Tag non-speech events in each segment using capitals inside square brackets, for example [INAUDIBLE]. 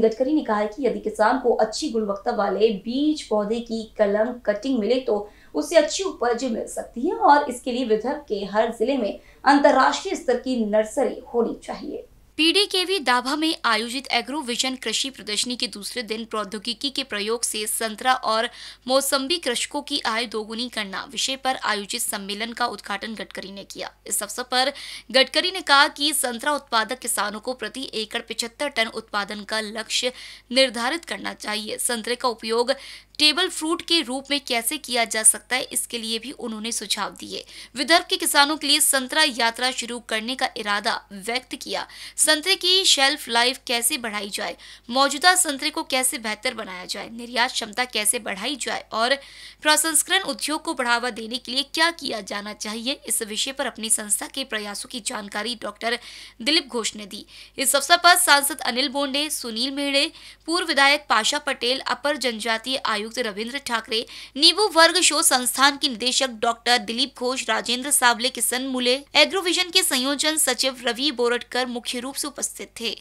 नितिन गडकरी ने कहा है कि यदि किसान को अच्छी गुणवत्ता वाले बीज पौधे की कलम कटिंग मिले तो उससे अच्छी उपज मिल सकती है और इसके लिए विदर्भ के हर जिले में अंतर्राष्ट्रीय स्तर की नर्सरी होनी चाहिए पीडीकेवी दाभा में आयोजित एग्रो विजन कृषि प्रदर्शनी के दूसरे दिन प्रौद्योगिकी के प्रयोग से संतरा और मौसम्बी कृषकों की आय दोगुनी करना विषय पर आयोजित सम्मेलन का उद्घाटन गडकरी ने किया इस अवसर पर गडकरी ने कहा कि संतरा उत्पादक किसानों को प्रति एकड़ पिछहत्तर टन उत्पादन का लक्ष्य निर्धारित करना चाहिए संतरे का उपयोग टेबल फ्रूट के रूप में कैसे किया जा सकता है इसके लिए भी उन्होंने सुझाव दिए विदर्भ के किसानों के लिए संतरा यात्रा शुरू करने का इरादा व्यक्त किया संतरे की शेल्फ लाइफ कैसे बढ़ाई जाए मौजूदा संतरे को कैसे बेहतर बनाया जाए निर्यात क्षमता कैसे बढ़ाई जाए और प्रसंस्करण उद्योग को बढ़ावा देने के लिए क्या किया जाना चाहिए इस विषय पर अपनी संस्था के प्रयासों की जानकारी डॉक्टर दिलीप घोष ने दी इस अवसर पर सांसद अनिल बोंडे सुनील मेड़े पूर्व विधायक पाशा पटेल अपर जनजातीय आयुक्त रविन्द्र ठाकरे नीबू वर्ग शोध संस्थान के निदेशक डॉक्टर दिलीप घोष राजेंद्र सावले किसन मुले एग्रोविजन के संयोजन सचिव रवि बोरटकर मुख्य रूप ग्रुप्स उपस्थित थे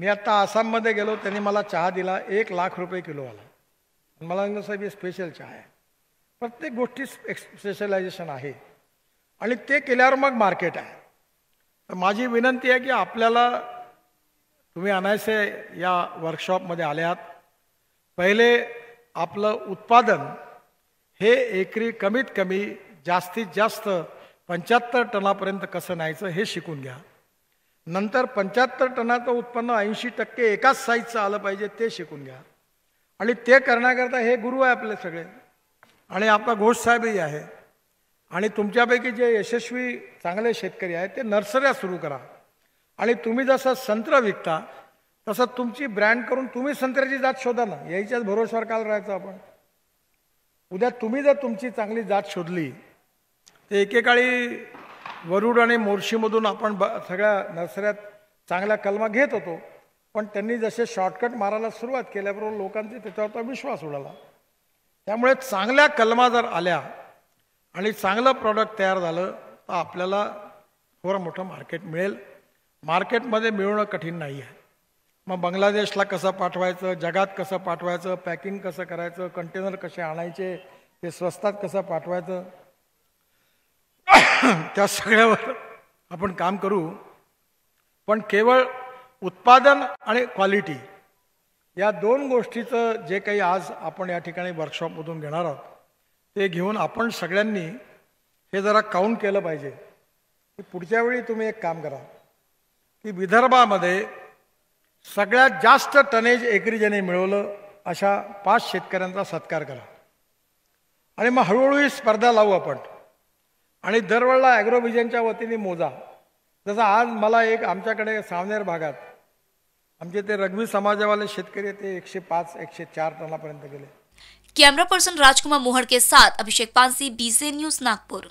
मैं आता आसाममध्ये गेलो त्यांनी चाह चहा दिला एक लाख रुपये किलो आला मला सांगितलं साहेब स्पेशल चाह है प्रत्येक गोष्टी स्पेशलायझेशन है आणि ते केल्यावर मग मार्केट आहे तर माझी विनंती आहे की आपल्याला तुम्ही अनायसे या वर्कशॉपमध्ये आले पहिले आपलं उत्पादन हे एकरी कमीत कमी जास्तीत जास्त पंच्याहत्तर टनापर्यंत कसं न्यायचं हे शिकून घ्या नंतर पंच्याहत्तर टनाचं उत्पन्न ऐंशी टक्के एकाच साईजचं आलं पाहिजे ते शिकून घ्या आणि ते करण्याकरता हे गुरु आहे आपले सगळे आणि आपला साहेबही आहे आणि तुमच्यापैकी जे यशस्वी चांगले शेतकरी आहेत ते नर्सऱ्या सुरू करा आणि तुम्ही जसं संत्र विकता तसं तुमची ब्रँड करून तुम्ही संत्र्याची जात शोधा ना याच्याच भरोश्यावर काल राहायचं आपण उद्या तुम्ही जर तुमची चांगली जात शोधली ते एकेकाळी वरुड आणि मोर्शीमधून आपण ब सगळ्या नसऱ्यात चांगल्या कलमा घेत होतो पण त्यांनी जसे शॉर्टकट मारायला सुरुवात केल्याबरोबर लोकांचा त्याच्यावर विश्वास उडाला त्यामुळे चांगल्या कलमा जर आल्या आणि चांगलं प्रॉडक्ट तयार झालं तर आपल्याला थोडं मोठं मार्केट मिळेल मार्केटमध्ये मिळवणं कठीण नाही आहे मग बांगलादेशला कसं पाठवायचं जगात कसं पाठवायचं पॅकिंग कसं करायचं कंटेनर कसे आणायचे ते स्वस्तात कसं पाठवायचं [CLEARS THROAT] त्या सगळ्यावर आपण काम करू पण केवळ उत्पादन आणि क्वालिटी या दोन गोष्टीचं जे काही आज आपण या ठिकाणी वर्कशॉपमधून घेणार आहोत ते घेऊन आपण सगळ्यांनी हे जरा काउंट केलं पाहिजे की पुढच्या वेळी तुम्ही एक काम करा की विदर्भामध्ये सगळ्यात जास्त टनेज एकरी ज्याने मिळवलं अशा पाच शेतकऱ्यांचा सत्कार करा आणि मग हळूहळू ही स्पर्धा लावू आपण आणि दरवेळेला ॲग्रोव्हिजनच्या वतीने मोजा जसं आज मला एक आमच्याकडे सावनेर भागात आमचे ते रग्वी समाजावाले शेतकरी ते एकशे पाच एकशे चार टनापर्यंत गेले कॅमेरा पर्सन राजकुमार मोहडके के साथ अभिषेक पानसी बीजे न्यूज नागपूर